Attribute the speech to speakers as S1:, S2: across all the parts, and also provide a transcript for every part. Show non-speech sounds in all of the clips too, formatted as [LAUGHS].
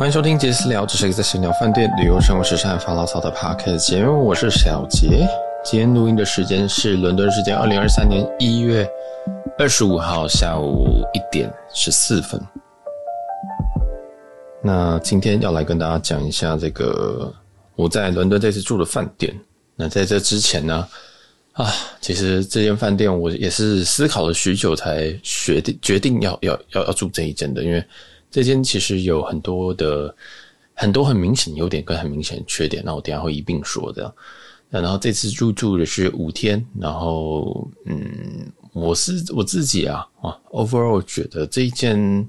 S1: 欢迎收听杰斯聊，这是一个在闲聊饭店、旅游、生活、时尚、发牢骚的 podcast 节目。我是小杰。今天录音的时间是伦敦时间二零二三年一月二十五号下午一点十四分。那今天要来跟大家讲一下这个我在伦敦这次住的饭店。那在这之前呢，啊，其实这间饭店我也是思考了许久才决定决定要要要要住这一间的，因为。这间其实有很多的很多很明显优点跟很明显缺点，那我等下会一并说的。然后这次入住的是五天，然后嗯，我是我自己啊啊，overall 觉得这一间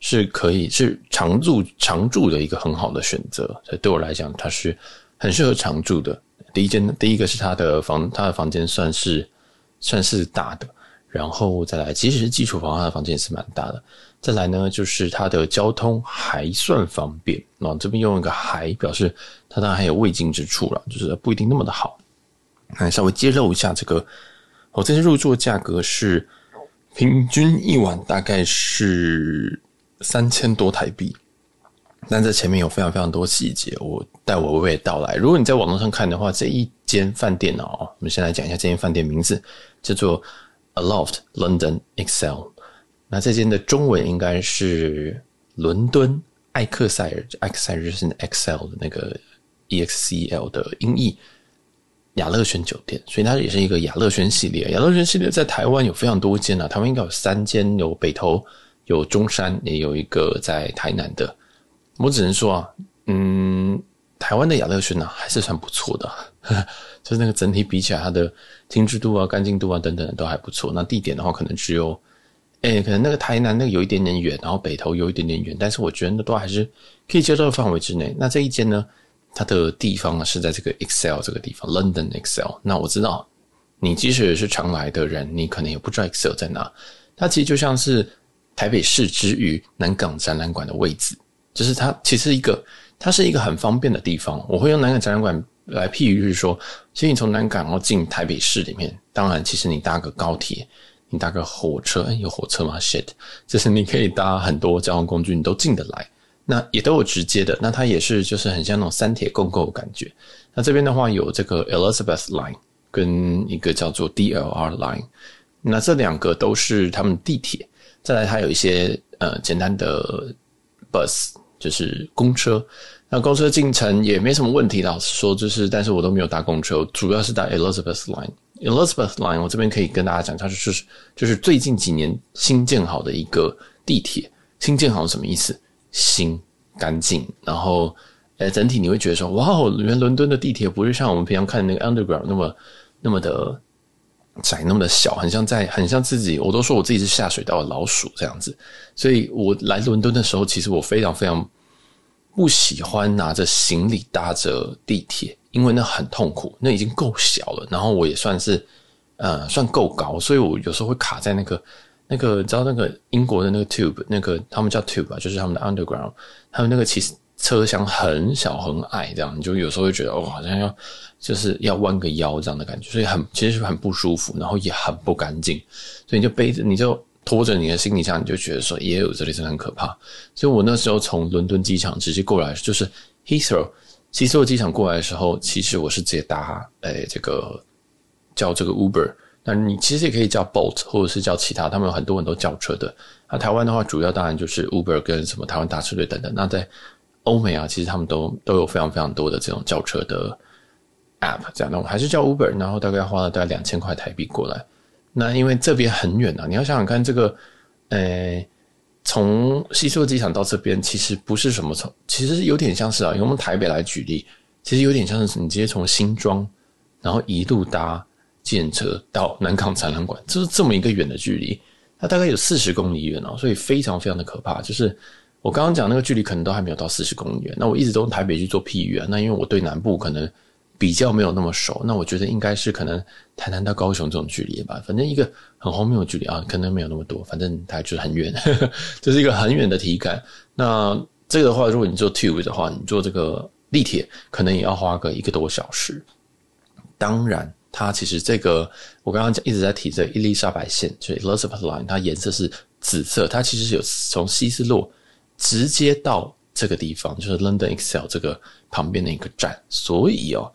S1: 是可以是常住常住的一个很好的选择，所以对我来讲它是很适合常住的。第一间第一个是它的房，它的房间算是算是大的。然后再来，其实基础房，它的房间也是蛮大的。再来呢，就是它的交通还算方便。那这边用一个“还”表示，它当然还有未尽之处了，就是不一定那么的好。来稍微揭露一下这个，我这次入住的价格是平均一晚大概是三千多台币。但在前面有非常非常多细节，我待我娓娓道来。如果你在网络上看的话，这一间饭店哦，我们先来讲一下这间饭店名字叫做。a l o f t London Excel，那这间的中文应该是伦敦艾克塞尔，艾克塞尔就是 Excel 的那个 EXCEL 的音译。雅乐轩酒店，所以它也是一个雅乐轩系列。雅乐轩系列在台湾有非常多间啊，台湾应该有三间，有北投，有中山，也有一个在台南的。我只能说啊，嗯。台湾的雅乐轩呢，还是算不错的，[LAUGHS] 就是那个整体比起来，它的精致度啊、干净度啊等等都还不错。那地点的话，可能只有，哎，可能那个台南那个有一点点远，然后北投有一点点远，但是我觉得那都还是可以接受的范围之内。那这一间呢，它的地方是在这个 Excel 这个地方，London Excel。那我知道，你即使是常来的人，你可能也不知道 Excel 在哪。它其实就像是台北市之于南港展览馆的位置，就是它其实一个。它是一个很方便的地方，我会用南港展览馆来譬喻，就是说，其实你从南港要进台北市里面，当然其实你搭个高铁，你搭个火车，哎，有火车吗？Shit，就是你可以搭很多交通工具，你都进得来，那也都有直接的，那它也是就是很像那种三铁共构感觉。那这边的话有这个 Elizabeth Line 跟一个叫做 D L R Line，那这两个都是他们地铁，再来它有一些呃简单的 bus。就是公车，那公车进城也没什么问题。老实说，就是但是我都没有搭公车，主要是搭 Elizabeth Line。Elizabeth Line，我这边可以跟大家讲，它是就是最近几年新建好的一个地铁。新建好什么意思？新、干净，然后呃，整体你会觉得说，哇，哦，原伦敦的地铁不是像我们平常看的那个 Underground 那么那么的窄、那么的小，很像在很像自己。我都说我自己是下水道的老鼠这样子。所以我来伦敦的时候，其实我非常非常。不喜欢拿着行李搭着地铁，因为那很痛苦，那已经够小了。然后我也算是，呃，算够高，所以我有时候会卡在那个那个，你知道那个英国的那个 tube，那个他们叫 tube 吧，就是他们的 underground。他们那个其实车厢很小很矮，这样你就有时候会觉得哦，好像要就是要弯个腰这样的感觉，所以很其实是很不舒服，然后也很不干净，所以你就背着你就。拖着你的行李箱，你就觉得说也有这里真的很可怕。所以我那时候从伦敦机场直接过来，就是 h e a t h r o w h e a 机场过来的时候，其实我是直接搭诶这个叫这个 Uber。那你其实也可以叫 Boat，或者是叫其他，他们有很多很多轿车的。那台湾的话，主要当然就是 Uber 跟什么台湾大车队等等。那在欧美啊，其实他们都都有非常非常多的这种轿车的 App 这样那我还是叫 Uber，然后大概花了大概两千块台币过来。那因为这边很远啊，你要想想看，这个，呃，从西洲机场到这边其实不是什么，从其实有点像是啊，用我们台北来举例，其实有点像是你直接从新庄，然后一路搭电车到南港展览馆，就是这么一个远的距离，它大概有四十公里远哦，所以非常非常的可怕。就是我刚刚讲那个距离，可能都还没有到四十公里远。那我一直都用台北去做譬喻，那因为我对南部可能。比较没有那么熟，那我觉得应该是可能台南到高雄这种距离吧，反正一个很荒谬的距离啊，可能没有那么多，反正它就是很远，[LAUGHS] 这是一个很远的体感。那这个的话，如果你坐 Tube 的话，你坐这个地铁可能也要花个一个多小时。当然，它其实这个我刚刚讲一直在提这伊丽莎白线，所以 Elizabeth Line 它颜色是紫色，它其实是有从西斯洛直接到这个地方，就是 London Excel 这个旁边的一个站，所以哦。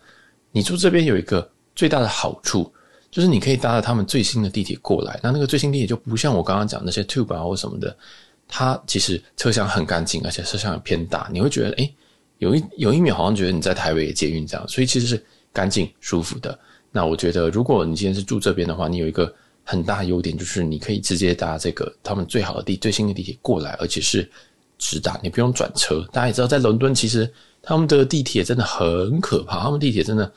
S1: 你住这边有一个最大的好处，就是你可以搭着他们最新的地铁过来。那那个最新地铁就不像我刚刚讲那些 tube 啊或什么的，它其实车厢很干净，而且车厢也偏大，你会觉得诶，有一有一秒好像觉得你在台北捷运这样。所以其实是干净舒服的。那我觉得如果你今天是住这边的话，你有一个很大的优点，就是你可以直接搭这个他们最好的地最新的地铁过来，而且是直达，你不用转车。大家也知道，在伦敦其实。他们的地铁真的很可怕，他们地铁真的，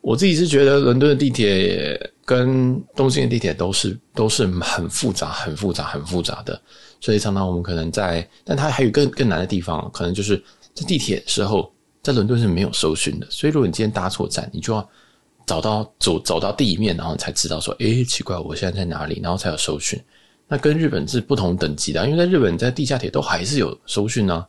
S1: 我自己是觉得伦敦的地铁跟东京的地铁都是都是很复杂、很复杂、很复杂的。所以常常我们可能在，但它还有更更难的地方，可能就是在地铁时候，在伦敦是没有搜寻的。所以如果你今天搭错站，你就要找到走走到地面，然后才知道说，哎，奇怪，我现在在哪里？然后才有搜寻。那跟日本是不同等级的，因为在日本在地下铁都还是有搜讯呢。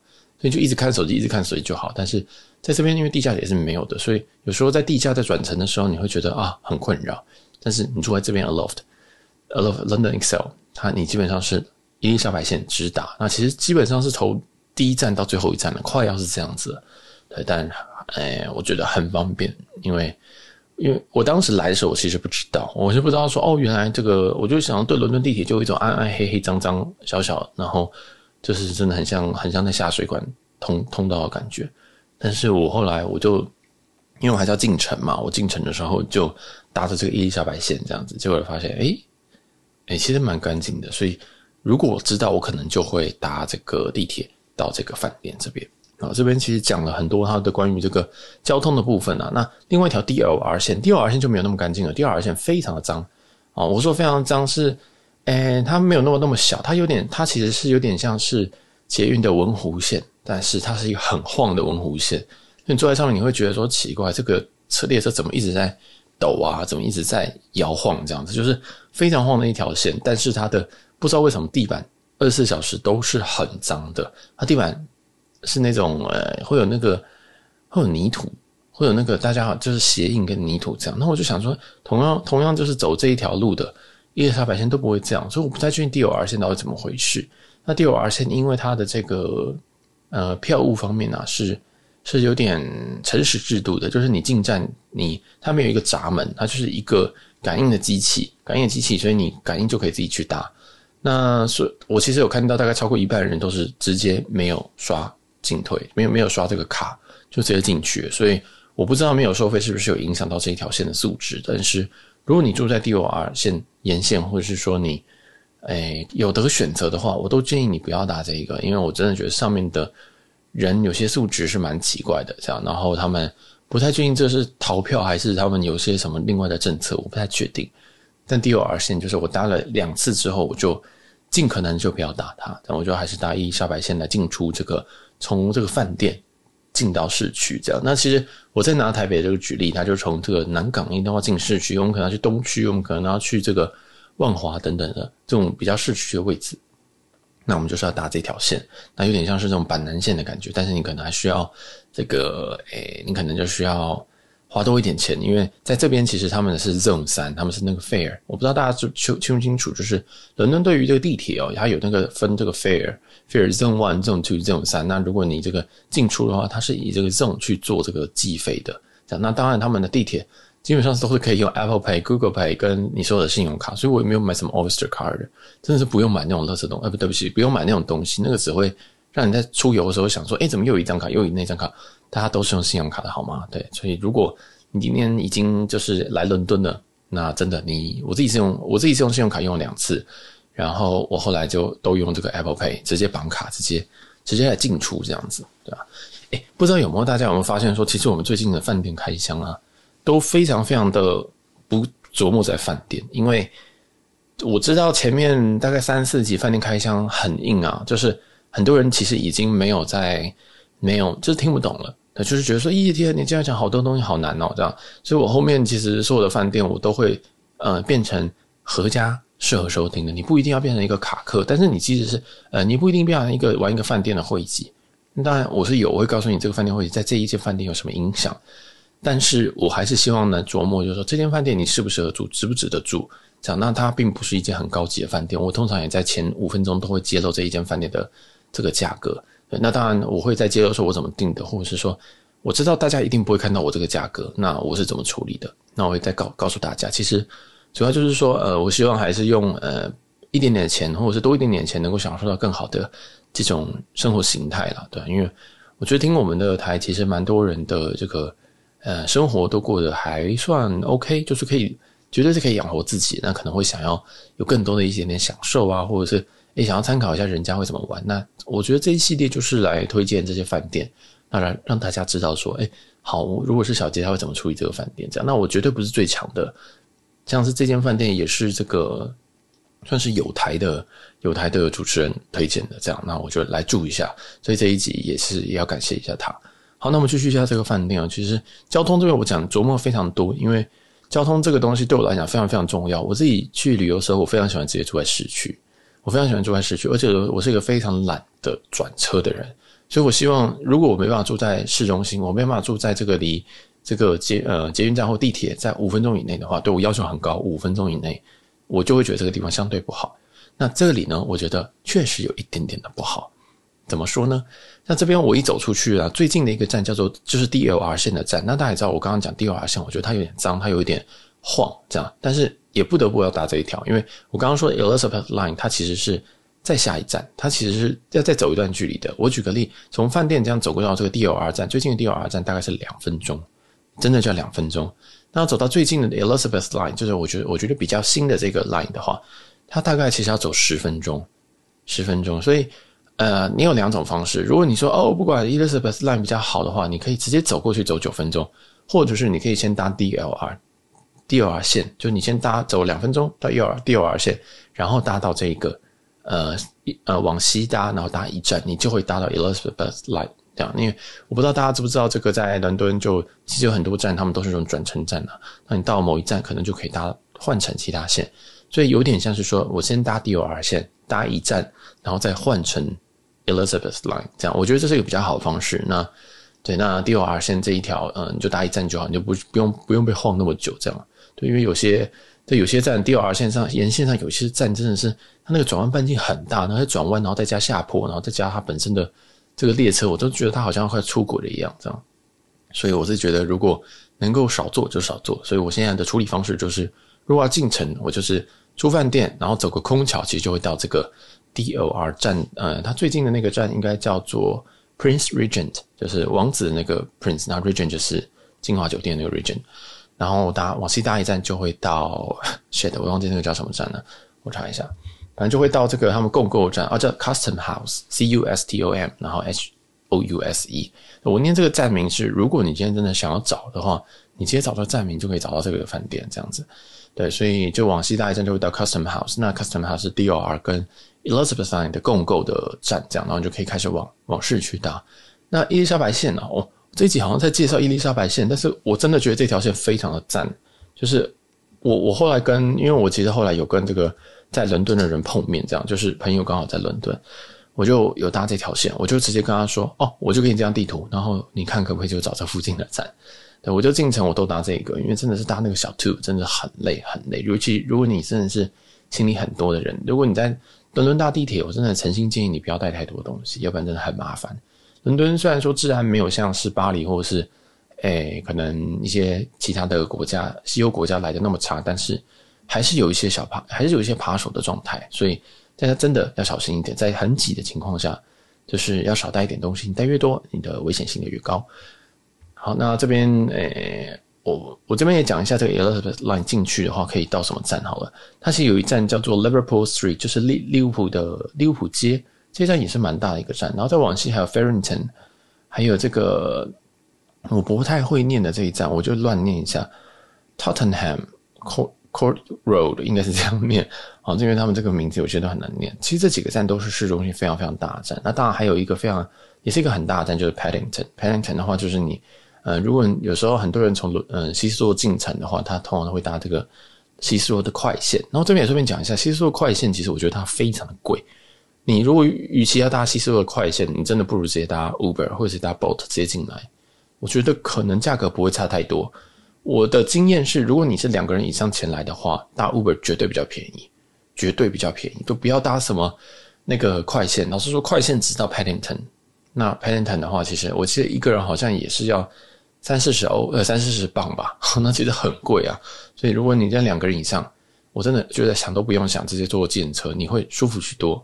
S1: 以就一直看手机，一直看手机就好。但是在这边，因为地下也是没有的，所以有时候在地下在转乘的时候，你会觉得啊很困扰。但是你住在这边 a loft，loft a London Excel，它你基本上是伊丽莎白线直达。那其实基本上是从第一站到最后一站了，快要是这样子。对，但哎，我觉得很方便，因为因为我当时来的时候，我其实不知道，我是不知道说哦，原来这个，我就想对伦敦地铁就一种暗暗黑黑脏脏小小，然后。就是真的很像很像在下水管通通道的感觉，但是我后来我就因为我还是要进城嘛，我进城的时候就搭着这个伊丽莎白线这样子，结果发现哎哎其实蛮干净的，所以如果我知道我可能就会搭这个地铁到这个饭店这边啊，这边其实讲了很多它的关于这个交通的部分啊，那另外一条 D L R 线，D L R 线就没有那么干净了，D L R 线非常的脏啊，我说非常脏是。哎，它没有那么那么小，它有点，它其实是有点像是捷运的文湖线，但是它是一个很晃的文湖线。你坐在上面，你会觉得说奇怪，这个车列车怎么一直在抖啊，怎么一直在摇晃这样子，就是非常晃的一条线。但是它的不知道为什么地板二十四小时都是很脏的，它地板是那种呃会有那个会有泥土，会有那个大家好就是鞋印跟泥土这样。那我就想说，同样同样就是走这一条路的。一、二、三、百线都不会这样，所以我不太确定 DOR 线到底怎么回事。那 DOR 线因为它的这个呃票务方面呢，是是有点诚实制度的，就是你进站，你它没有一个闸门，它就是一个感应的机器，感应机器，所以你感应就可以自己去搭。那所我其实有看到，大概超过一半人都是直接没有刷进退，没有没有刷这个卡就直接进去，所以我不知道没有收费是不是有影响到这一条线的素质，但是。如果你住在 DOR 线沿线，或者是说你，哎，有得选择的话，我都建议你不要搭这一个，因为我真的觉得上面的人有些素质是蛮奇怪的，这样，然后他们不太确定这是逃票还是他们有些什么另外的政策，我不太确定。但 DOR 线就是我搭了两次之后，我就尽可能就不要搭它，但我觉得还是搭伊丽莎白线来进出这个，从这个饭店。进到市区这样，那其实我在拿台北这个举例，它就从这个南港一的话进市区，我们可能要去东区，我们可能要去这个万华等等的这种比较市区的位置，那我们就是要搭这条线，那有点像是这种板南线的感觉，但是你可能还需要这个，诶，你可能就需要。花多一点钱，因为在这边其实他们是 zone 三，他们是那个 fare，我不知道大家就清清不清楚，就是伦敦对于这个地铁哦，它有那个分这个 fare，fare zone one，zone two，zone 三。那如果你这个进出的话，它是以这个 zone 去做这个计费的。那当然，他们的地铁基本上都是可以用 Apple Pay、Google Pay 跟你所有的信用卡，所以我也没有买什么 Oyster Card，真的是不用买那种乐色东，哎，不对不起，不用买那种东西，那个只会让你在出游的时候想说，哎，怎么又有一张卡，又有那张卡？大家都是用信用卡的好吗？对，所以如果你今天已经就是来伦敦了，那真的你，我自己是用我自己是用信用卡用了两次，然后我后来就都用这个 Apple Pay，直接绑卡，直接直接来进出这样子，对吧？哎，不知道有没有大家有没有发现说，其实我们最近的饭店开箱啊，都非常非常的不琢磨在饭店，因为我知道前面大概三四集饭店开箱很硬啊，就是。很多人其实已经没有在没有，就是听不懂了。他就是觉得说：“咦，天，你这样讲，好多东西好难哦，这样。”所以，我后面其实所有的饭店，我都会呃变成合家适合收听的。你不一定要变成一个卡客，但是你其实是呃，你不一定变成一个玩一个饭店的会籍。当然，我是有，我会告诉你这个饭店会在这一间饭店有什么影响。但是我还是希望呢，琢磨就是说，这间饭店你适不适合住，值不值得住。这样，那它并不是一间很高级的饭店。我通常也在前五分钟都会揭露这一间饭店的。这个价格，那当然我会在接着说我怎么定的，或者是说我知道大家一定不会看到我这个价格，那我是怎么处理的，那我会再告告诉大家。其实主要就是说，呃，我希望还是用呃一点点钱，或者是多一点点钱，能够享受到更好的这种生活形态了，对，因为我觉得听我们的台，其实蛮多人的这个呃生活都过得还算 OK，就是可以，绝对是可以养活自己，那可能会想要有更多的一点点享受啊，或者是。也想要参考一下人家会怎么玩？那我觉得这一系列就是来推荐这些饭店，当然让大家知道说，哎，好，如果是小杰他会怎么处理这个饭店？这样，那我绝对不是最强的。像是这间饭店也是这个算是有台的，有台的主持人推荐的，这样，那我就来住一下。所以这一集也是也要感谢一下他。好，那我们继续一下这个饭店啊。其实交通这边我讲琢磨非常多，因为交通这个东西对我来讲非常非常重要。我自己去旅游时候，我非常喜欢直接住在市区。我非常喜欢住在市区，而且我是一个非常懒的转车的人，所以我希望如果我没办法住在市中心，我没办法住在这个离这个捷呃捷运站或地铁在五分钟以内的话，对我要求很高，五分钟以内我就会觉得这个地方相对不好。那这里呢，我觉得确实有一点点的不好，怎么说呢？那这边我一走出去啊，最近的一个站叫做就是 D L R 线的站，那大家也知道我刚刚讲 D L R 线，我觉得它有点脏，它有一点。晃这样，但是也不得不要搭这一条，因为我刚刚说 Elizabeth Line 它其实是再下一站，它其实是要再走一段距离的。我举个例，从饭店这样走过到这个 DLR 站，最近的 DLR 站大概是两分钟，真的就要两分钟。那要走到最近的 Elizabeth Line，就是我觉得我觉得比较新的这个 line 的话，它大概其实要走十分钟，十分钟。所以呃，你有两种方式，如果你说哦，不管 Elizabeth Line 比较好的话，你可以直接走过去走九分钟，或者是你可以先搭 DLR。DOR 线，就是你先搭走两分钟到 DOR DOR 线，然后搭到这一个，呃，呃往西搭，然后搭一站，你就会搭到 Elizabeth Line 这样。因为我不知道大家知不知道，这个在伦敦就其实有很多站，他们都是这种转乘站啊。那你到某一站，可能就可以搭换乘其他线，所以有点像是说我先搭 DOR 线，搭一站，然后再换乘 Elizabeth Line 这样。我觉得这是一个比较好的方式。那对，那 DOR 线这一条，嗯，你就搭一站就好，你就不不用不用被晃那么久这样。对，因为有些在有些站 DOR 线上沿线上有些站真的是它那个转弯半径很大，然后转弯，然后再加下坡，然后再加它本身的这个列车，我都觉得它好像快出轨了一样，这样。所以我是觉得如果能够少坐就少坐。所以我现在的处理方式就是，如果要进城，我就是出饭店，然后走个空桥，其实就会到这个 DOR 站。呃，它最近的那个站应该叫做 Prince Regent，就是王子那个 Prince，那 Regent 就是精华酒店那个 Regent。然后我搭往西大一站就会到 [LAUGHS] shit，我忘记那个叫什么站了。我查一下，反正就会到这个他们共购站啊，叫 Custom House，C U S T O M，然后 H O U S E。我念这个站名是，如果你今天真的想要找的话，你直接找到站名就可以找到这个饭店这样子。对，所以就往西大一站就会到 Custom House。那 Custom House 是 D O R 跟 Elizabeth 线的共购的站，这样然后就可以开始往往市区搭。那伊丽莎白线呢？这一集好像在介绍伊丽莎白线，但是我真的觉得这条线非常的赞。就是我我后来跟，因为我其实后来有跟这个在伦敦的人碰面，这样就是朋友刚好在伦敦，我就有搭这条线，我就直接跟他说：“哦，我就给你这张地图，然后你看可不可以就找这附近的站？”对，我就进城，我都搭这个，因为真的是搭那个小 two 真的很累很累，尤其如果你真的是清理很多的人，如果你在伦敦搭地铁，我真的诚心建议你不要带太多东西，要不然真的很麻烦。伦敦虽然说治安没有像是巴黎或者是，诶，可能一些其他的国家，西欧国家来的那么差，但是还是有一些小扒，还是有一些扒手的状态，所以大家真的要小心一点，在很挤的情况下，就是要少带一点东西，你带越多，你的危险性就越高。好，那这边诶，我我这边也讲一下这个 Elizabeth Line 进去的话可以到什么站好了，它其实有一站叫做 Liverpool Street，就是利利物浦的利物浦街。这站也是蛮大的一个站，然后再往西还有 Farrington，还有这个我不太会念的这一站，我就乱念一下，Tottenham Court Road 应该是这样念。好，[LAUGHS] 因为他们这个名字有些都很难念。其实这几个站都是市中心非常非常大的站。那当然还有一个非常也是一个很大的站，就是 Paddington。Paddington 的话，就是你呃，如果有时候很多人从伦西斯洛进城的话，他通常都会搭这个西斯罗的快线。然后这边也顺便讲一下，西斯罗快线，其实我觉得它非常的贵。你如果与其要搭西施的快线，你真的不如直接搭 Uber 或者是搭 Bolt 直接进来。我觉得可能价格不会差太多。我的经验是，如果你是两个人以上前来的话，搭 Uber 绝对比较便宜，绝对比较便宜，都不要搭什么那个快线。老实说，快线只到 Paddington。那 Paddington 的话，其实我记得一个人好像也是要三四十欧呃三四十镑吧，[LAUGHS] 那其实很贵啊。所以如果你在两个人以上，我真的就在想都不用想，直接坐自车，你会舒服许多。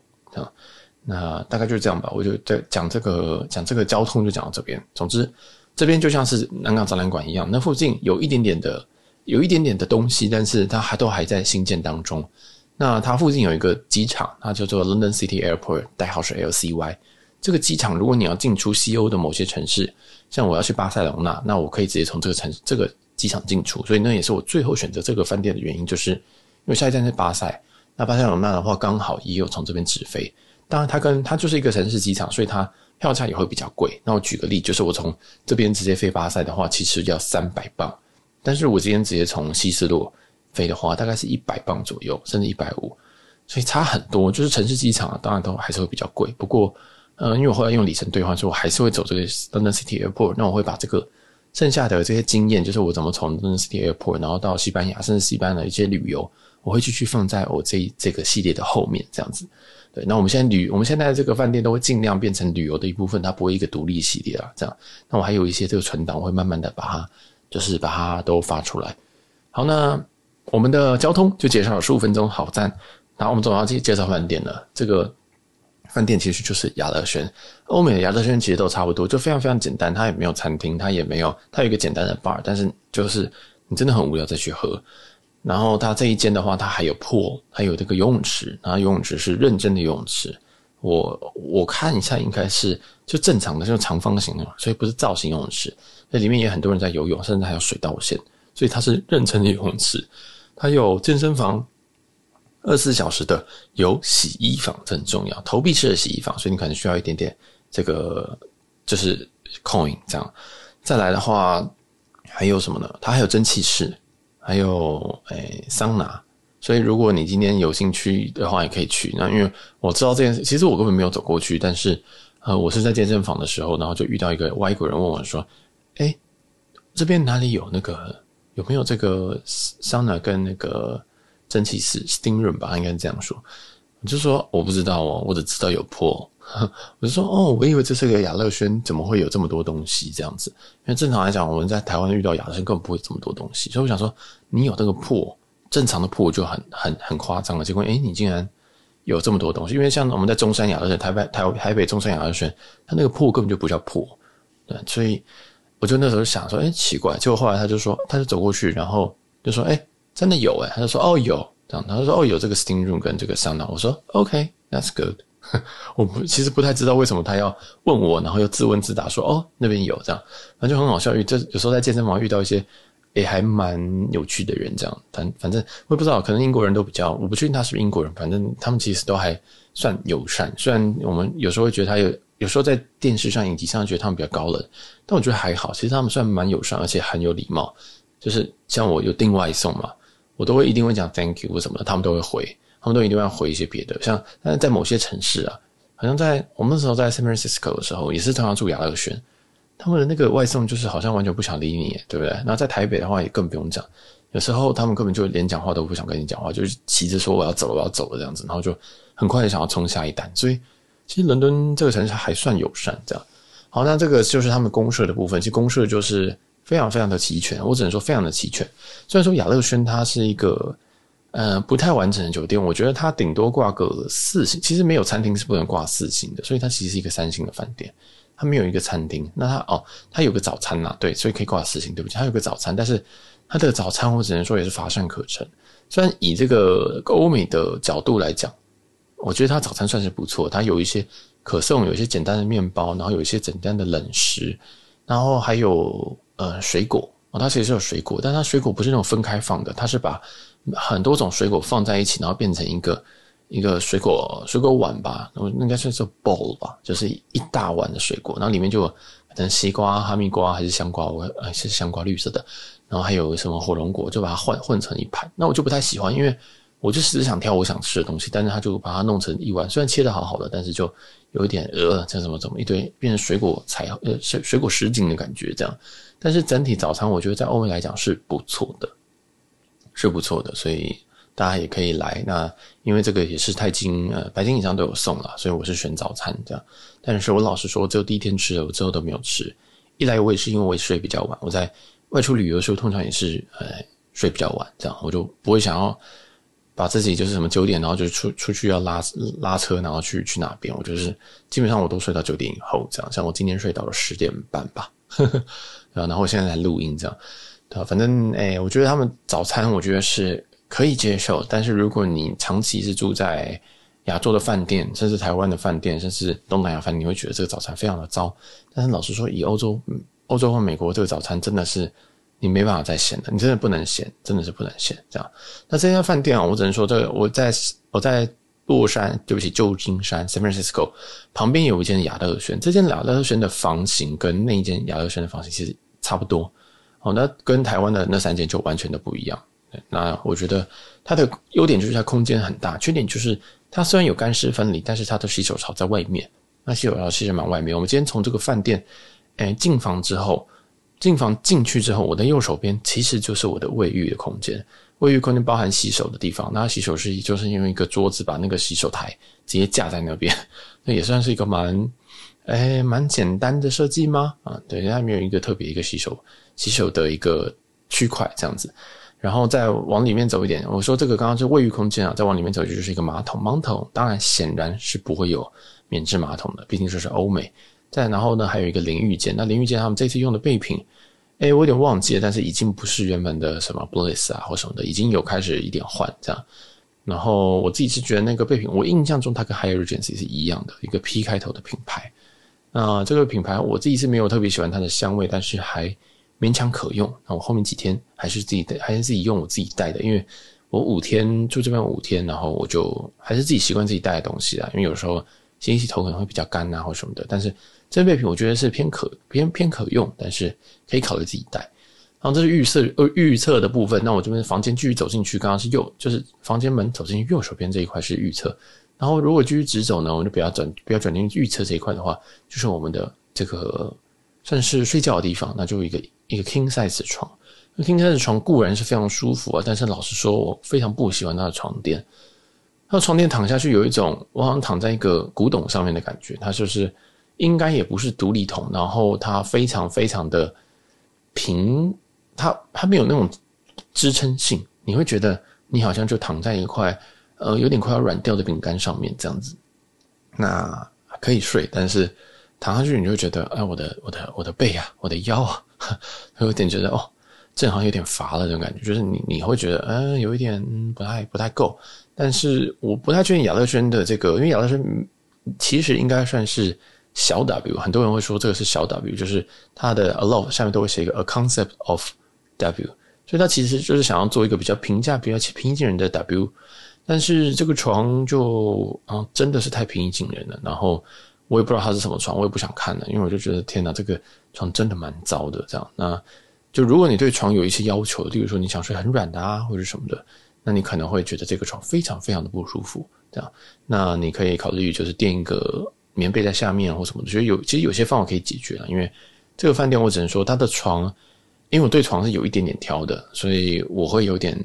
S1: 那大概就是这样吧，我就在讲这个，讲这个交通就讲到这边。总之，这边就像是南港展览馆一样，那附近有一点点的，有一点点的东西，但是它还都还在新建当中。那它附近有一个机场，它叫做 London City Airport，代号是 L C Y。这个机场如果你要进出西欧的某些城市，像我要去巴塞隆那，那我可以直接从这个城这个机场进出。所以那也是我最后选择这个饭店的原因，就是因为下一站是巴塞。那巴塞罗那的话，刚好也有从这边直飞。当然，它跟它就是一个城市机场，所以它票价也会比较贵。那我举个例，就是我从这边直接飞巴塞的话，其实要三百磅；，但是我今天直接从西斯洛飞的话，大概是一百磅左右，甚至一百五，所以差很多。就是城市机场啊，当然都还是会比较贵。不过，呃，因为我后来用里程兑换，所以我还是会走这个 London City Airport。那我会把这个剩下的这些经验，就是我怎么从 London City Airport 然后到西班牙，甚至西班牙的一些旅游。我会继续放在我这这个系列的后面，这样子。对，那我们现在旅，我们现在这个饭店都会尽量变成旅游的一部分，它不会一个独立系列了。这样，那我还有一些这个存档，我会慢慢的把它，就是把它都发出来。好，那我们的交通就介绍了十五分钟，好赞。那我们总要去介绍饭店了。这个饭店其实就是雅乐轩，欧美的雅乐轩其实都差不多，就非常非常简单。它也没有餐厅，它也没有，它有一个简单的 bar，但是就是你真的很无聊再去喝。然后它这一间的话，它还有 pool，还有这个游泳池。然后游泳池是认真的游泳池，我我看一下应该是就正常的，就长方形的嘛，所以不是造型游泳池。那里面也很多人在游泳，甚至还有水道线，所以它是认真的游泳池。它有健身房，二十四小时的，有洗衣房，这很重要，投币式的洗衣房，所以你可能需要一点点这个就是 coin 这样。再来的话还有什么呢？它还有蒸汽室。还有诶桑拿，所以如果你今天有兴趣的话，也可以去。那因为我知道这件事，其实我根本没有走过去，但是呃，我是在健身房的时候，然后就遇到一个外国人问我说：“哎，这边哪里有那个有没有这个桑拿跟那个蒸汽室？Steam room 吧，应该这样说。”我就说我不知道哦，我只知道有破。[LAUGHS] 我就说哦，我以为这是个雅乐轩，怎么会有这么多东西这样子？因为正常来讲，我们在台湾遇到雅乐轩根本不会这么多东西。所以我想说，你有那个破，正常的破就很很 [LAUGHS] 很夸张了。结果哎，你竟然有这么多东西，因为像我们在中山雅乐轩、台北台台北中山雅乐轩，他那个破根本就不叫破。对，所以我就那时候想说，哎，奇怪。结果后来他就说，他就走过去，然后就说，哎，真的有哎，他就说，哦，有。这样，他说：“哦，有这个 steam room 跟这个 s a n a 我说：“OK，that's good。[LAUGHS] ”我不其实不太知道为什么他要问我，然后又自问自答说：“哦，那边有这样。”反正就很好笑，遇这有时候在健身房遇到一些也还蛮有趣的人，这样。反反正我也不知道，可能英国人都比较……我不确定他是不是英国人，反正他们其实都还算友善。虽然我们有时候会觉得他有，有时候在电视上、影集上觉得他们比较高冷，但我觉得还好。其实他们算蛮友善，而且很有礼貌。就是像我有订外送嘛。我都会一定会讲 thank you 什么的，他们都会回，他们都一定会回一些别的。像但是在某些城市啊，好像在我们那时候在 San Francisco 的时候，也是常常住亚乐轩，他们的那个外送就是好像完全不想理你，对不对？那在台北的话也更不用讲，有时候他们根本就连讲话都不想跟你讲话，就是急着说我要走了，我要走了这样子，然后就很快就想要冲下一单。所以其实伦敦这个城市还算友善，这样。好，那这个就是他们公社的部分，其实公社就是。非常非常的齐全，我只能说非常的齐全。虽然说雅乐轩它是一个，呃，不太完整的酒店，我觉得它顶多挂个四星，其实没有餐厅是不能挂四星的，所以它其实是一个三星的饭店，它没有一个餐厅。那它哦，它有个早餐呐，对，所以可以挂四星。对不起，它有个早餐，但是它的早餐我只能说也是乏善可陈。虽然以这个欧美的角度来讲，我觉得它早餐算是不错，它有一些可颂，有一些简单的面包，然后有一些简单的冷食，然后还有。呃，水果哦，它其实是有水果，但它水果不是那种分开放的，它是把很多种水果放在一起，然后变成一个一个水果水果碗吧，那应该算是 bowl 吧，就是一大碗的水果，然后里面就可能西瓜、哈密瓜还是香瓜，我呃是香瓜绿色的，然后还有什么火龙果，就把它混混成一盘，那我就不太喜欢，因为。我就只是想挑我想吃的东西，但是他就把它弄成一碗，虽然切的好好的，但是就有一点呃，像什么怎么一堆变成水果彩呃水水果实景的感觉这样。但是整体早餐我觉得在欧美来讲是不错的，是不错的，所以大家也可以来。那因为这个也是钛金呃，白金以上都有送了，所以我是选早餐这样。但是我老实说，只有第一天吃的，我之后都没有吃。一来我也是因为我睡比较晚，我在外出旅游的时候通常也是呃睡比较晚，这样我就不会想要。把自己就是什么九点，然后就出出去要拉拉车，然后去去哪边？我就是基本上我都睡到九点以后这样。像我今天睡到了十点半吧，呵，[LAUGHS] 然后现在在录音这样。对，反正哎，我觉得他们早餐我觉得是可以接受，但是如果你长期是住在亚洲的饭店，甚至台湾的饭店，甚至东南亚饭店，你会觉得这个早餐非常的糟。但是老实说，以欧洲、欧洲和美国这个早餐真的是。你没办法再闲了，你真的不能闲，真的是不能闲。这样，那这家饭店啊，我只能说这个，我在我在洛杉对不起，旧金山 （San Francisco） 旁边有一间雅乐轩，这间雅乐轩的房型跟那一间雅乐轩的房型其实差不多。哦，那跟台湾的那三间就完全的不一样。那我觉得它的优点就是它空间很大，缺点就是它虽然有干湿分离，但是它的洗手槽在外面，那洗手槽其实蛮外面。我们今天从这个饭店，哎，进房之后。进房进去之后，我的右手边其实就是我的卫浴的空间。卫浴空间包含洗手的地方，那洗手是就是用一个桌子把那个洗手台直接架在那边，那也算是一个蛮 [LAUGHS] 哎蛮简单的设计吗？啊，对，它没有一个特别一个洗手洗手的一个区块这样子。然后再往里面走一点，我说这个刚刚是卫浴空间啊，再往里面走就是一个马桶。马桶当然显然是不会有免治马桶的，毕竟这是欧美。再然后呢，还有一个淋浴间。那淋浴间他们这次用的备品，哎，我有点忘记了。但是已经不是原本的什么 Bliss 啊或什么的，已经有开始一点换这样。然后我自己是觉得那个备品，我印象中它跟 High o g e n c y 是一样的，一个 P 开头的品牌。那这个品牌我自己是没有特别喜欢它的香味，但是还勉强可用。那我后面几天还是自己还是自己用我自己带的，因为我五天住这边五天，然后我就还是自己习惯自己带的东西啊，因为有时候。新洗头可能会比较干啊，或什么的。但是这备品我觉得是偏可偏偏可用，但是可以考虑自己带。然后这是预测呃预测的部分。那我这边房间继续走进去，刚刚是右就是房间门走进去右手边这一块是预测。然后如果继续直走呢，我们就不要转不要转进预测这一块的话，就是我们的这个算是睡觉的地方，那就一个一个 king size 床。king size 床固然是非常舒服啊，但是老实说，我非常不喜欢它的床垫。那床垫躺下去有一种，我好像躺在一个古董上面的感觉。它就是应该也不是独立桶，然后它非常非常的平，它它没有那种支撑性，你会觉得你好像就躺在一块呃有点快要软掉的饼干上面这样子。那可以睡，但是躺上去你就觉得，哎，我的我的我的背啊，我的腰啊，[LAUGHS] 有点觉得哦，这好像有点乏了这种感觉，就是你你会觉得，嗯，有一点不太不太够。但是我不太确定亚乐轩的这个，因为亚乐轩其实应该算是小 W，很多人会说这个是小 W，就是它的 a l o v e 下面都会写一个 a concept of W，所以它其实就是想要做一个比较平价、比较平易近人的 W。但是这个床就啊，真的是太平易近人了。然后我也不知道它是什么床，我也不想看了，因为我就觉得天哪，这个床真的蛮糟的。这样，那就如果你对床有一些要求，例如说你想睡很软的啊，或者什么的。那你可能会觉得这个床非常非常的不舒服，这样，那你可以考虑就是垫一个棉被在下面或什么的，觉得有其实有些方法可以解决的。因为这个饭店我只能说，它的床，因为我对床是有一点点挑的，所以我会有点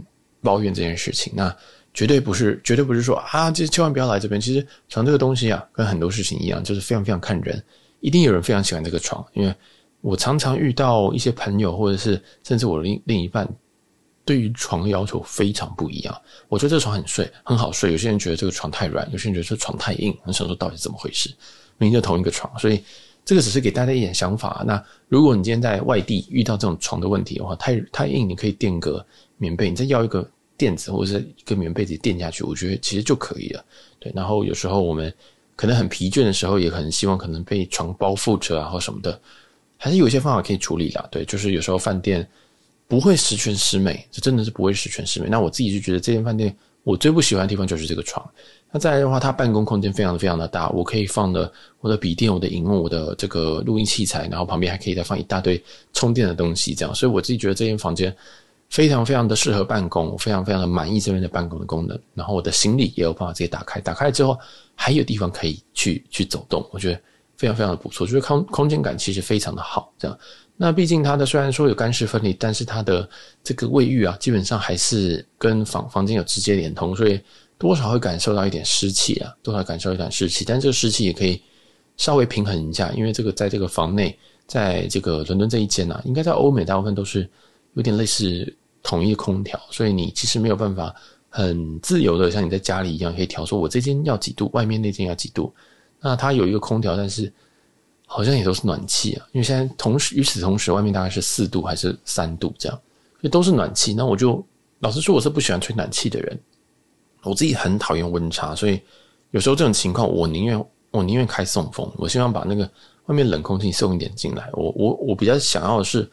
S1: 抱怨这件事情。那绝对不是，绝对不是说啊，就千万不要来这边。其实床这个东西啊，跟很多事情一样，就是非常非常看人，一定有人非常喜欢这个床，因为我常常遇到一些朋友或者是甚至我另另一半。对于床的要求非常不一样。我觉得这床很睡，很好睡。有些人觉得这个床太软，有些人觉得这床太硬。我想说，到底怎么回事？明明就同一个床，所以这个只是给大家一点想法。那如果你今天在外地遇到这种床的问题，话太太硬，你可以垫个棉被，你再要一个垫子或者是一个棉被子垫下去，我觉得其实就可以了。对，然后有时候我们可能很疲倦的时候，也可能希望可能被床包覆着啊，或什么的，还是有一些方法可以处理的。对，就是有时候饭店。不会十全十美，这真的是不会十全十美。那我自己就觉得这间饭店，我最不喜欢的地方就是这个床。那再来的话，它办公空间非常的非常的大，我可以放的我的笔电、我的荧幕、我的这个录音器材，然后旁边还可以再放一大堆充电的东西，这样。所以我自己觉得这间房间非常非常的适合办公，我非常非常的满意这边的办公的功能。然后我的行李也有办法直接打开，打开之后还有地方可以去去走动，我觉得非常非常的不错，就是空空间感其实非常的好，这样。那毕竟它的虽然说有干湿分离，但是它的这个卫浴啊，基本上还是跟房房间有直接连通，所以多少会感受到一点湿气啊，多少感受一点湿气。但这个湿气也可以稍微平衡一下，因为这个在这个房内，在这个伦敦这一间呢，应该在欧美大部分都是有点类似统一空调，所以你其实没有办法很自由的像你在家里一样可以调，说我这间要几度，外面那间要几度。那它有一个空调，但是。好像也都是暖气啊，因为现在同时与此同时，外面大概是四度还是三度这样，所以都是暖气。那我就老实说，我是不喜欢吹暖气的人，我自己很讨厌温差，所以有时候这种情况，我宁愿我宁愿开送风，我希望把那个外面冷空气送一点进来。我我我比较想要的是，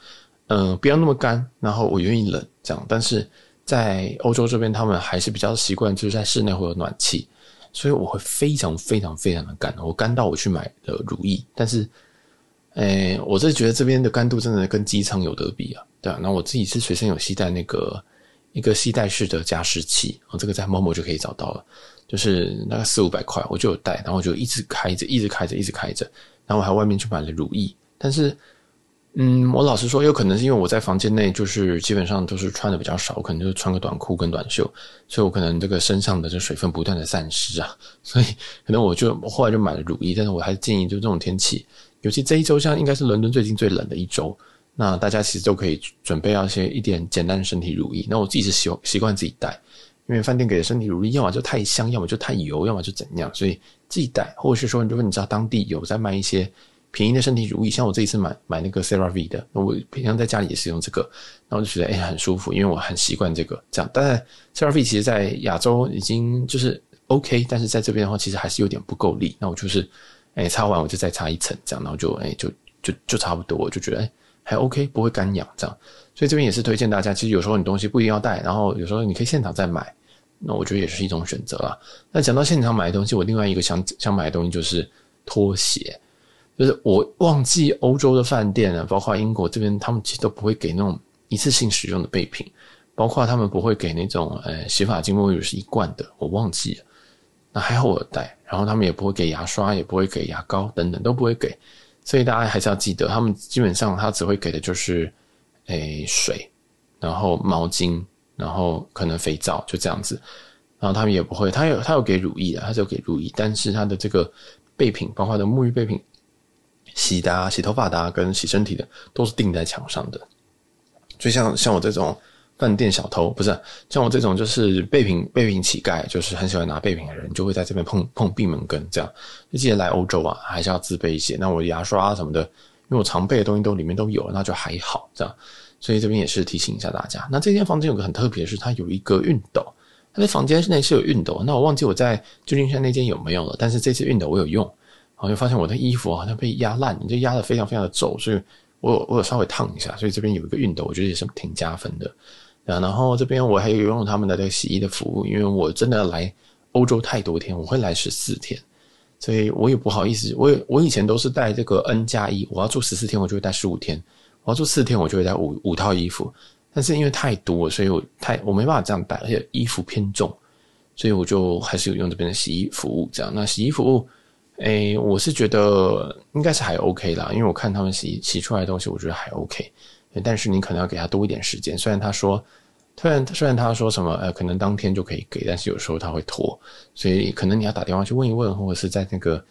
S1: 嗯，不要那么干，然后我愿意冷这样。但是在欧洲这边，他们还是比较习惯就是在室内会有暖气。所以我会非常非常非常的干，我干到我去买了如意，但是，诶，我这觉得这边的干度真的跟机舱有得比啊，对啊，那我自己是随身有携带那个一个吸带式的加湿器，啊，这个在某某就可以找到了，就是那个四五百块，我就有带，然后我就一直开着，一直开着，一直开着，然后我还外面去买了如意，但是。嗯，我老实说，有可能是因为我在房间内，就是基本上都是穿的比较少，可能就是穿个短裤跟短袖，所以我可能这个身上的这水分不断的散失啊，所以可能我就后来就买了乳衣，但是我还是建议，就这种天气，尤其这一周，像应该是伦敦最近最冷的一周，那大家其实都可以准备一些一点简单的身体乳衣。那我自己是习习惯自己带，因为饭店给的身体乳衣要么就太香，要么就太油，要么就怎样，所以自己带，或者是说，如果你知道当地有在卖一些。便宜的身体乳液，像我这一次买买那个 CeraVe 的，那我平常在家里也是用这个，那我就觉得哎很舒服，因为我很习惯这个这样。当然 CeraVe 其实在亚洲已经就是 OK，但是在这边的话其实还是有点不够力。那我就是哎擦完我就再擦一层这样，然后就哎就就就差不多，我就觉得哎还 OK，不会干痒这样。所以这边也是推荐大家，其实有时候你东西不一定要带，然后有时候你可以现场再买，那我觉得也是一种选择啦。那讲到现场买的东西，我另外一个想想买的东西就是拖鞋。就是我忘记欧洲的饭店啊，包括英国这边，他们其实都不会给那种一次性使用的备品，包括他们不会给那种呃洗发精沐浴是一罐的，我忘记了。那还好我带，然后他们也不会给牙刷，也不会给牙膏等等都不会给，所以大家还是要记得，他们基本上他只会给的就是诶水，然后毛巾，然后可能肥皂就这样子，然后他们也不会，他有他有给乳液的，他有给乳液，但是他的这个备品，包括的沐浴备品。洗的、啊、洗头发的啊、跟洗身体的都是钉在墙上的，所以像像我这种饭店小偷，不是像我这种就是备品备品乞丐，就是很喜欢拿备品的人，就会在这边碰碰闭门羹。这样，就既然来欧洲啊，还是要自卑一些。那我牙刷什么的，因为我常备的东西都里面都有，那就还好这样。所以这边也是提醒一下大家。那这间房间有个很特别的是，它有一个熨斗，它的房间内是有熨斗。那我忘记我在旧金山那间有没有了，但是这次熨斗我有用。我就发现我的衣服好像被压烂，就压的非常非常的皱，所以我我有稍微烫一下，所以这边有一个熨斗，我觉得也是挺加分的。然后这边我还有用他们的这个洗衣的服务，因为我真的来欧洲太多天，我会来十四天，所以我也不好意思，我我以前都是带这个 N 加一，我要住十四天我就会带十五天，我要住四天我就会带五五套衣服，但是因为太多，所以我太我没办法这样带，而且衣服偏重，所以我就还是有用这边的洗衣服务这样。那洗衣服务。诶，我是觉得应该是还 OK 啦，因为我看他们洗洗出来的东西，我觉得还 OK。但是你可能要给他多一点时间，虽然他说，虽然虽然他说什么，呃，可能当天就可以给，但是有时候他会拖，所以可能你要打电话去问一问，或者是在那个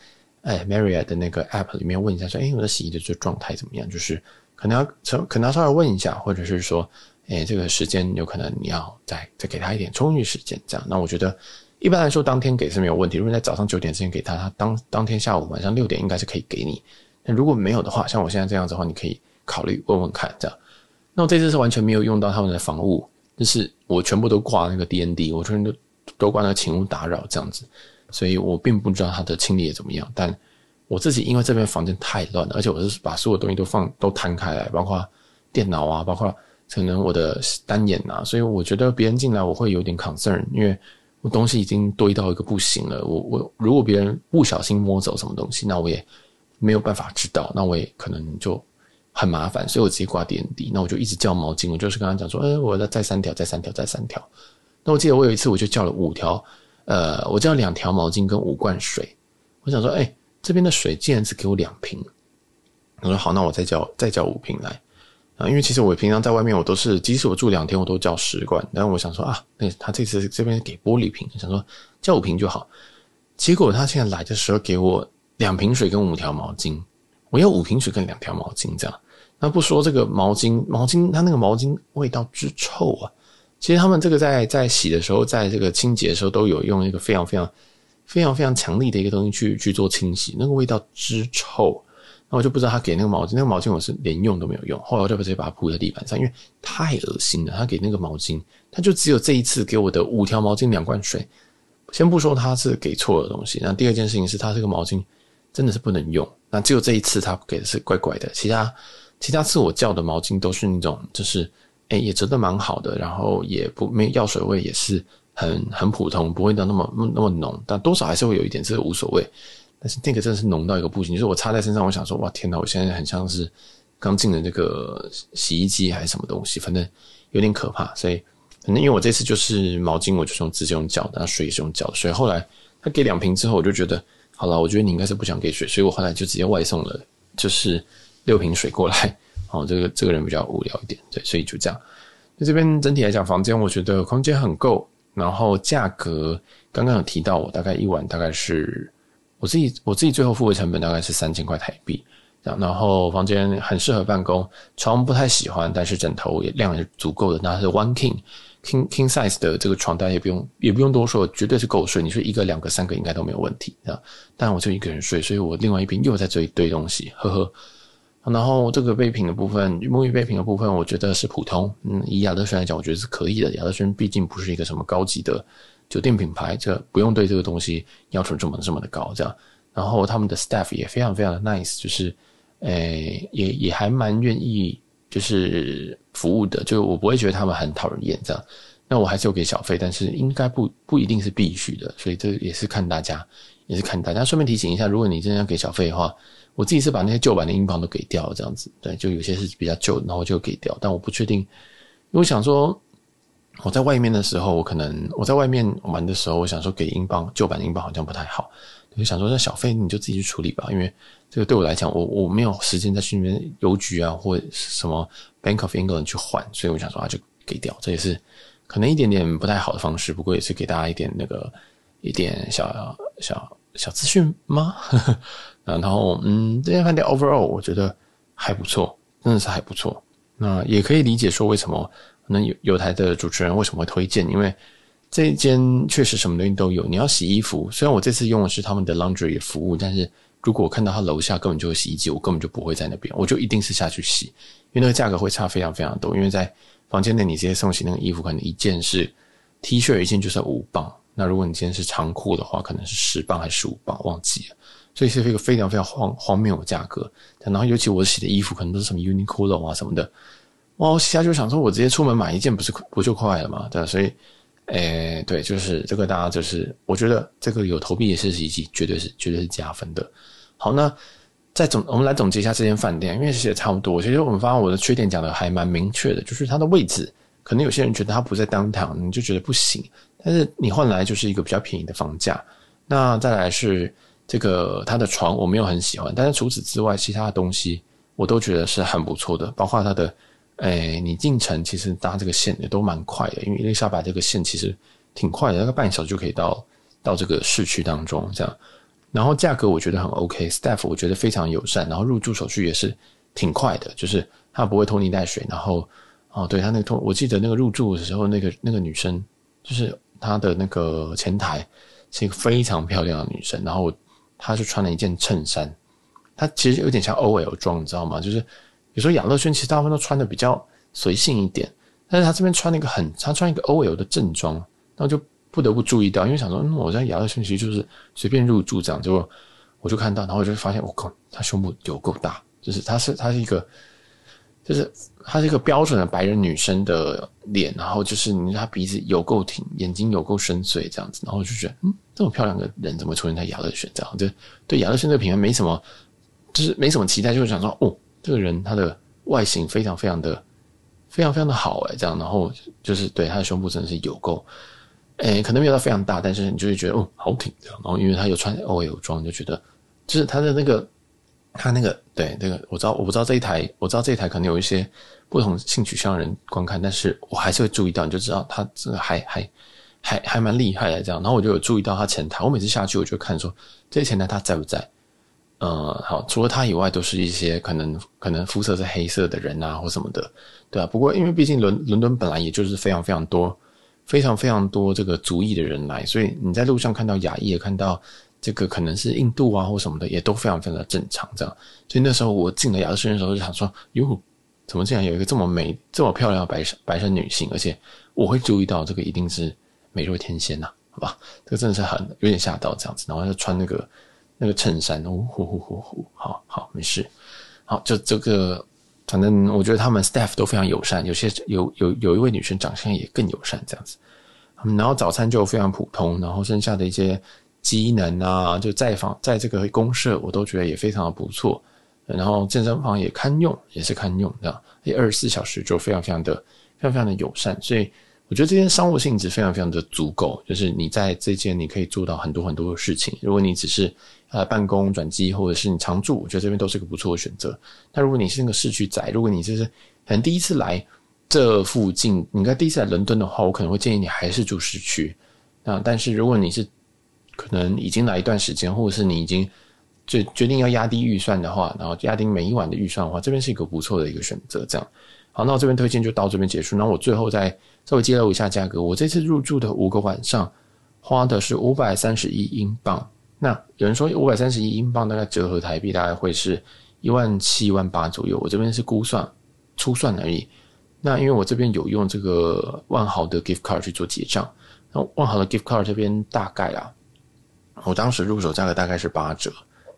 S1: 哎 Maria 的那个 App 里面问一下，说哎，我的洗衣的这状态怎么样？就是可能要从可能要稍微问一下，或者是说，哎，这个时间有可能你要再再给他一点充裕时间，这样。那我觉得。一般来说，当天给是没有问题。如果在早上九点之前给他，他当当天下午晚上六点应该是可以给你。那如果没有的话，像我现在这样子的话，你可以考虑问问看这样。那我这次是完全没有用到他们的防务，就是我全部都挂那个 DND，我全部都都挂那个请勿打扰这样子。所以我并不知道他的清理怎么样。但我自己因为这边房间太乱了，而且我是把所有东西都放都摊开来，包括电脑啊，包括可能我的单眼啊，所以我觉得别人进来我会有点 concern，因为。我东西已经堆到一个不行了，我我如果别人不小心摸走什么东西，那我也没有办法知道，那我也可能就很麻烦，所以我直接挂点滴。那我就一直叫毛巾，我就是跟他讲说，哎，我要再三条，再三条，再三条。那我记得我有一次我就叫了五条，呃，我叫两条毛巾跟五罐水。我想说，哎，这边的水竟然只给我两瓶。我说好，那我再叫再叫五瓶来。啊，因为其实我平常在外面，我都是即使我住两天，我都叫十罐。然后我想说啊，那他这次这边给玻璃瓶，想说叫五瓶就好。结果他现在来的时候给我两瓶水跟五条毛巾，我要五瓶水跟两条毛巾这样。那不说这个毛巾，毛巾他那个毛巾味道之臭啊！其实他们这个在在洗的时候，在这个清洁的时候，都有用一个非常非常非常非常强力的一个东西去去做清洗，那个味道之臭。那我就不知道他给那个毛巾，那个毛巾我是连用都没有用。后来我就直接把它铺在地板上，因为太恶心了。他给那个毛巾，他就只有这一次给我的五条毛巾、两罐水。先不说他是给错了东西，那第二件事情是他这个毛巾真的是不能用。那只有这一次他给的是怪怪的，其他其他次我叫的毛巾都是那种，就是哎也折得蛮好的，然后也不没药水味，也是很很普通，不会的。那么那么浓，但多少还是会有一点，这无所谓。但是那个真的是浓到一个不行。就是我插在身上，我想说，哇，天哪！我现在很像是刚进了那个洗衣机还是什么东西，反正有点可怕。所以，反正因为我这次就是毛巾，我就用直接用脚，然后水也是用脚。所以后来他给两瓶之后，我就觉得好了。我觉得你应该是不想给水，所以我后来就直接外送了，就是六瓶水过来。哦，这个这个人比较无聊一点，对，所以就这样。那这边整体来讲，房间我觉得空间很够，然后价格刚刚有提到，我大概一晚大概是。我自己我自己最后付费成本大概是三千块台币，然后房间很适合办公，床不太喜欢，但是枕头也量也足够的，它是 One King King King size 的这个床单也不用也不用多说，绝对是够睡，你说一个两个三个应该都没有问题啊。当我就一个人睡，所以我另外一边又在这一堆东西，呵呵。然后这个备品的部分，沐浴备品的部分，我觉得是普通，嗯，以亚德轩来讲，我觉得是可以的，亚德轩毕竟不是一个什么高级的。酒店品牌就不用对这个东西要求这么这么的高，这样，然后他们的 staff 也非常非常的 nice，就是，诶，也也还蛮愿意就是服务的，就我不会觉得他们很讨人厌这样，那我还是有给小费，但是应该不不一定是必须的，所以这也是看大家，也是看大家。顺便提醒一下，如果你真的要给小费的话，我自己是把那些旧版的英镑都给掉，这样子，对，就有些是比较旧，然后就给掉，但我不确定，因为我想说。我在外面的时候，我可能我在外面玩的时候，我想说给英镑旧版英镑好像不太好，就想说那小费你就自己去处理吧，因为这个对我来讲，我我没有时间再去那边邮局啊或什么 Bank of England 去换，所以我想说啊就给掉，这也是可能一点点不太好的方式，不过也是给大家一点那个一点小小小资讯吗？那 [LAUGHS] 然后嗯，这间饭店 overall 我觉得还不错，真的是还不错。那也可以理解说为什么。那有有台的主持人为什么会推荐？因为这一间确实什么东西都有。你要洗衣服，虽然我这次用的是他们的 laundry 服务，但是如果我看到他楼下根本就有洗衣机，我根本就不会在那边，我就一定是下去洗，因为那个价格会差非常非常多。因为在房间内你直接送洗，那个衣服可能一件是 T 恤一件就是五磅，那如果你今天是长裤的话，可能是十磅还是十五磅，忘记了，所以是一个非常非常荒荒谬的价格。然后尤其我洗的衣服可能都是什么 Uniqlo 啊什么的。哦，其他就想说，我直接出门买一件，不是不就快了吗？对，所以，诶，对，就是这个，大家就是，我觉得这个有投币的是施以及绝对是绝对是加分的。好，那再总我们来总结一下这间饭店，因为其实差不多。其实我们发现我的缺点讲的还蛮明确的，就是它的位置，可能有些人觉得它不在 downtown，你就觉得不行。但是你换来就是一个比较便宜的房价。那再来是这个它的床，我没有很喜欢。但是除此之外，其他的东西我都觉得是很不错的，包括它的。哎，你进城其实搭这个线也都蛮快的，因为伊丽莎白这个线其实挺快的，大概半小时就可以到到这个市区当中。这样，然后价格我觉得很 OK，staff 我觉得非常友善，然后入住手续也是挺快的，就是他不会拖泥带水。然后，哦，对他那个，我我记得那个入住的时候，那个那个女生就是他的那个前台是一个非常漂亮的女生，然后她是穿了一件衬衫，她其实有点像 OL 装，你知道吗？就是。有时候亚乐轩其实大部分都穿的比较随性一点，但是他这边穿了一个很，他穿一个 O.L. 的正装，那就不得不注意到，因为想说，那我在亚乐轩其实就是随便入住这样，结果我就看到，然后我就发现，我靠，他胸部有够大，就是他是他是一个，就是他是一个标准的白人女生的脸，然后就是你他鼻子有够挺，眼睛有够深邃这样子，然后就觉得，嗯，这么漂亮的人怎么出现在亚乐轩这样，就对亚乐轩这个品牌没什么，就是没什么期待，就是想说，哦。这个人他的外形非常非常的，非常非常的好哎，这样，然后就是对他的胸部真的是有够，哎，可能没有到非常大，但是你就是觉得哦好挺的，然后因为他有穿 O L 装，就觉得就是他的那个，他那个对那个，我知道我不知道这一台，我知道这一台可能有一些不同性取向的人观看，但是我还是会注意到，你就知道他这个还还还还蛮厉害的这样，然后我就有注意到他前台，我每次下去我就看说这前台他在不在。呃，好，除了他以外，都是一些可能可能肤色是黑色的人啊，或什么的，对啊。不过，因为毕竟伦伦敦本来也就是非常非常多、非常非常多这个族裔的人来，所以你在路上看到亚裔，也看到这个可能是印度啊或什么的，也都非常非常正常这样。所以那时候我进了雅洲轩的时候，就想说，哟，怎么竟然有一个这么美、这么漂亮的白白人女性？而且我会注意到这个一定是美若天仙呐，好吧？这个真的是很有点吓到这样子。然后就穿那个。那个衬衫，哦，呼呼呼呼，好好，没事，好，就这个，反正我觉得他们 staff 都非常友善，有些有有有一位女生长相也更友善这样子，然后早餐就非常普通，然后剩下的一些机能啊，就在房在这个公社，我都觉得也非常的不错，然后健身房也堪用，也是堪用的，也二十四小时就非常非常的非常非常的友善，所以。我觉得这件商务性质非常非常的足够，就是你在这件你可以做到很多很多的事情。如果你只是呃办公转机，或者是你常住，我觉得这边都是个不错的选择。那如果你是那个市区仔，如果你就是可能第一次来这附近，你该第一次来伦敦的话，我可能会建议你还是住市区。那但是如果你是可能已经来一段时间，或者是你已经。就决定要压低预算的话，然后压低每一晚的预算的话，这边是一个不错的一个选择。这样，好，那我这边推荐就到这边结束。那我最后再稍微揭露一下价格。我这次入住的五个晚上花的是五百三十一英镑。那有人说五百三十一英镑大概折合台币大概会是一万七万八左右。我这边是估算、粗算而已。那因为我这边有用这个万豪的 gift card 去做结账。那万豪的 gift card 这边大概啊，我当时入手价格大概是八折。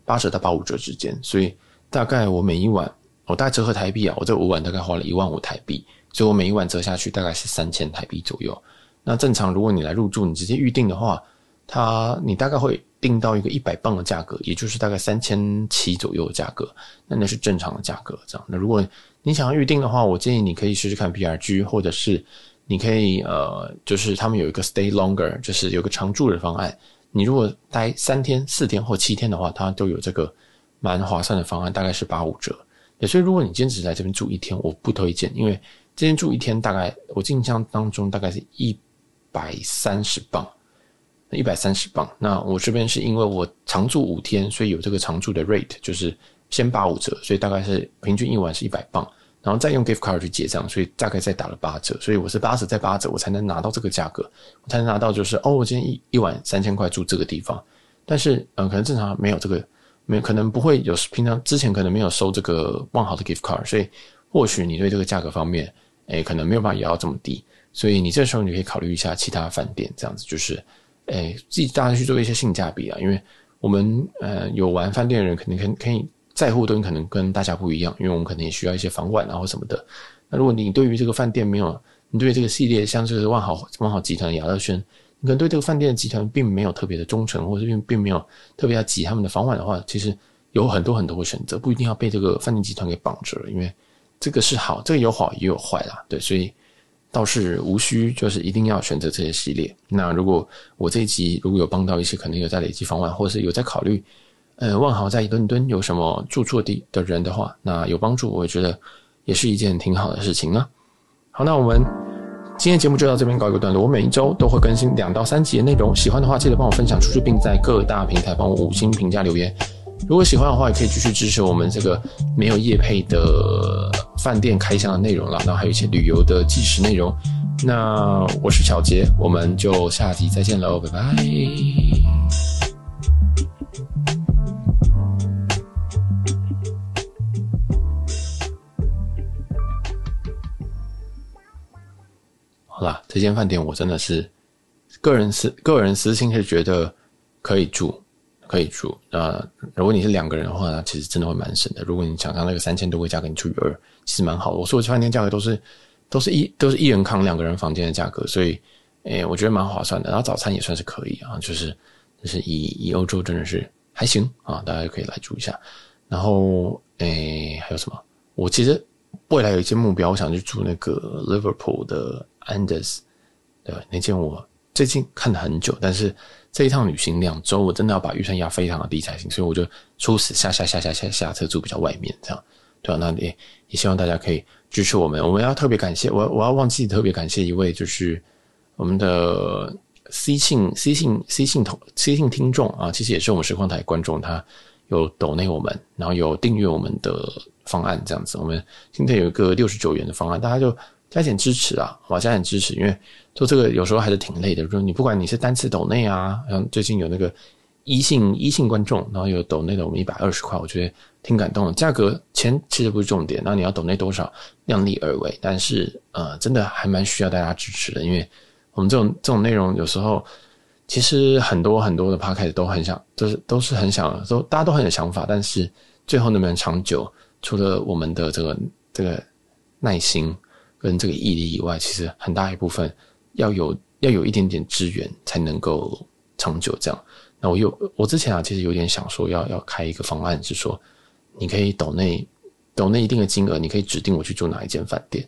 S1: 八折到八五折之间，所以大概我每一晚，我大概折合台币啊，我这五晚大概花了一万五台币，所以我每一晚折下去大概是三千台币左右。那正常如果你来入住，你直接预定的话，它你大概会定到一个一百磅的价格，也就是大概三千七左右的价格，那那是正常的价格。这样，那如果你想要预定的话，我建议你可以试试看 B&G，或者是你可以呃，就是他们有一个 Stay Longer，就是有个常住的方案。你如果待三天、四天或七天的话，它都有这个蛮划算的方案，大概是八五折。也所以，如果你坚持在这边住一天，我不推荐，因为这边住一天大概我印象当中大概是一百三十磅，一百三十磅。那我这边是因为我常住五天，所以有这个常住的 rate，就是先八五折，所以大概是平均一晚是一百磅。然后再用 gift card 去结账，所以大概再打了八折，所以我是八折再八折，我才能拿到这个价格，我才能拿到就是哦，我今天一一晚三千块住这个地方，但是嗯，可能正常没有这个，没可能不会有平常之前可能没有收这个万豪的 gift card，所以或许你对这个价格方面，哎，可能没有办法也要这么低，所以你这时候你可以考虑一下其他饭店这样子，就是哎自己大家去做一些性价比啊，因为我们呃有玩饭店的人肯定肯可以。在乎的可能跟大家不一样，因为我们可能也需要一些房管啊或什么的。那如果你对于这个饭店没有，你对这个系列像是万好万好集团的雅乐轩，你可能对这个饭店集团并没有特别的忠诚，或者并并没有特别要挤他们的房管的话，其实有很多很多的选择，不一定要被这个饭店集团给绑着。因为这个是好，这个有好也有坏啦，对，所以倒是无需就是一定要选择这些系列。那如果我这一集如果有帮到一些可能有在累积房管，或者是有在考虑。呃，万豪在伦敦有什么住处地的人的话，那有帮助，我觉得也是一件挺好的事情啊。好，那我们今天节目就到这边告一个段落。我每一周都会更新两到三集的内容，喜欢的话记得帮我分享出去，并在各大平台帮我五星评价留言。如果喜欢的话，也可以继续支持我们这个没有夜配的饭店开箱的内容了，然后还有一些旅游的纪实内容。那我是小杰，我们就下集再见喽，拜拜。是这间饭店我真的是个人私个人私心是觉得可以住，可以住。那如果你是两个人的话，其实真的会蛮省的。如果你想想那个三千多会价格，你除以二，其实蛮好的。我说这饭店价格都是都是一都是一人扛两个人房间的价格，所以诶，我觉得蛮划算的。然后早餐也算是可以啊，就是就是以以欧洲真的是还行啊，大家可以来住一下。然后诶，还有什么？我其实未来有一些目标，我想去住那个 Liverpool 的。Anders，对那件我最近看了很久，但是这一趟旅行两周，我真的要把预算压非常的低才行，所以我就初始下下下下下下车住比较外面这样，对吧？那也也希望大家可以支持我们，我们要特别感谢我，我要忘记特别感谢一位，就是我们的 C 信 C 信 C 信同 C 信听众啊，其实也是我们实况台观众，他有抖内我们，然后有订阅我们的方案这样子，我们今天有一个六十九元的方案，大家就。加点支持啊，我加点支持，因为做这个有时候还是挺累的。果你不管你是单次抖内啊，然后最近有那个一性一性观众，然后有抖内的，我们一百二十块，我觉得挺感动的。价格钱其实不是重点，那你要抖内多少，量力而为。但是呃，真的还蛮需要大家支持的，因为我们这种这种内容有时候其实很多很多的 park 开始都很想，就是都是很想，都大家都很有想法，但是最后能不能长久，除了我们的这个这个耐心。跟这个毅力以外，其实很大一部分要有要有一点点资源才能够长久这样。那我又我之前啊，其实有点想说要要开一个方案，是说你可以抖内抖内一定的金额，你可以指定我去住哪一间饭店。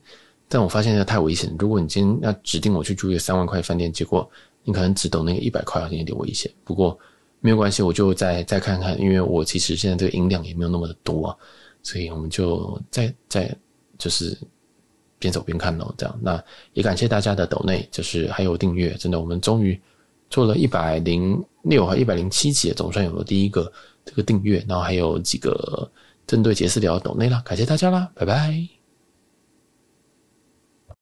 S1: 但我发现这太危险。如果你今天要指定我去住一个三万块饭店，结果你可能只抖那个一百块好像有点危险。不过没有关系，我就再再看看，因为我其实现在这个音量也没有那么的多，所以我们就再再就是。边走边看哦，这样。那也感谢大家的抖内，就是还有订阅，真的，我们终于做了一百零六和一百零七集，总算有了第一个这个订阅，然后还有几个针对杰斯聊抖内了，感谢大家啦，拜拜。